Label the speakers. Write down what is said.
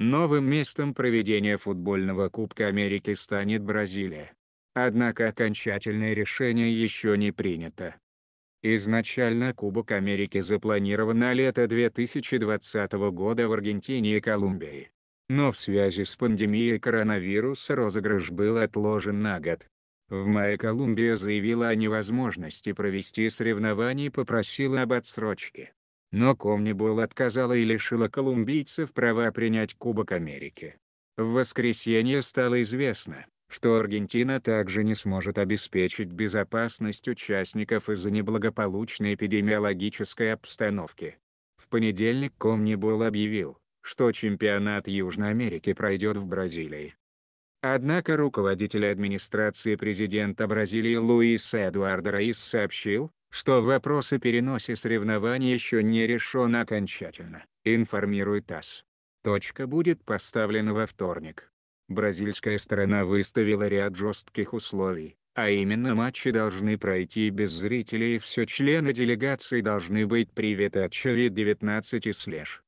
Speaker 1: Новым местом проведения футбольного Кубка Америки станет Бразилия. Однако окончательное решение еще не принято. Изначально Кубок Америки запланирован на лето 2020 года в Аргентине и Колумбии. Но в связи с пандемией коронавируса розыгрыш был отложен на год. В мае Колумбия заявила о невозможности провести соревнования и попросила об отсрочке но Комнибол отказала и лишила колумбийцев права принять Кубок Америки. В воскресенье стало известно, что Аргентина также не сможет обеспечить безопасность участников из-за неблагополучной эпидемиологической обстановки. В понедельник Комнибол объявил, что чемпионат Южной Америки пройдет в Бразилии. Однако руководитель администрации президента Бразилии Луис Эдуардо Раис сообщил, что вопрос о переносе соревнований еще не решен окончательно, информирует ТАСС. Точка будет поставлена во вторник. Бразильская сторона выставила ряд жестких условий, а именно матчи должны пройти без зрителей и все члены делегации должны быть приветы от COVID-19 и слеж.